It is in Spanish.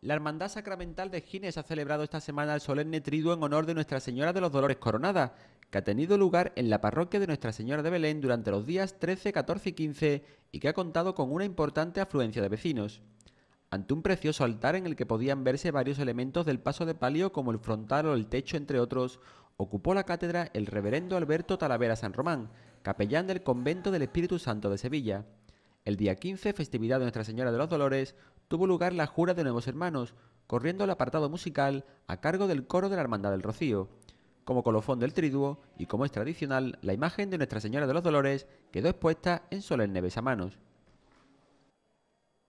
La Hermandad Sacramental de Gines ha celebrado esta semana el solemne triduo en honor de Nuestra Señora de los Dolores Coronada, que ha tenido lugar en la parroquia de Nuestra Señora de Belén durante los días 13, 14 y 15 y que ha contado con una importante afluencia de vecinos. Ante un precioso altar en el que podían verse varios elementos del paso de palio como el frontal o el techo, entre otros, ocupó la cátedra el reverendo Alberto Talavera San Román, capellán del convento del Espíritu Santo de Sevilla. El día 15, festividad de Nuestra Señora de los Dolores, tuvo lugar la Jura de Nuevos Hermanos, corriendo el apartado musical a cargo del coro de la Hermandad del Rocío. Como colofón del triduo, y como es tradicional, la imagen de Nuestra Señora de los Dolores quedó expuesta en a Manos.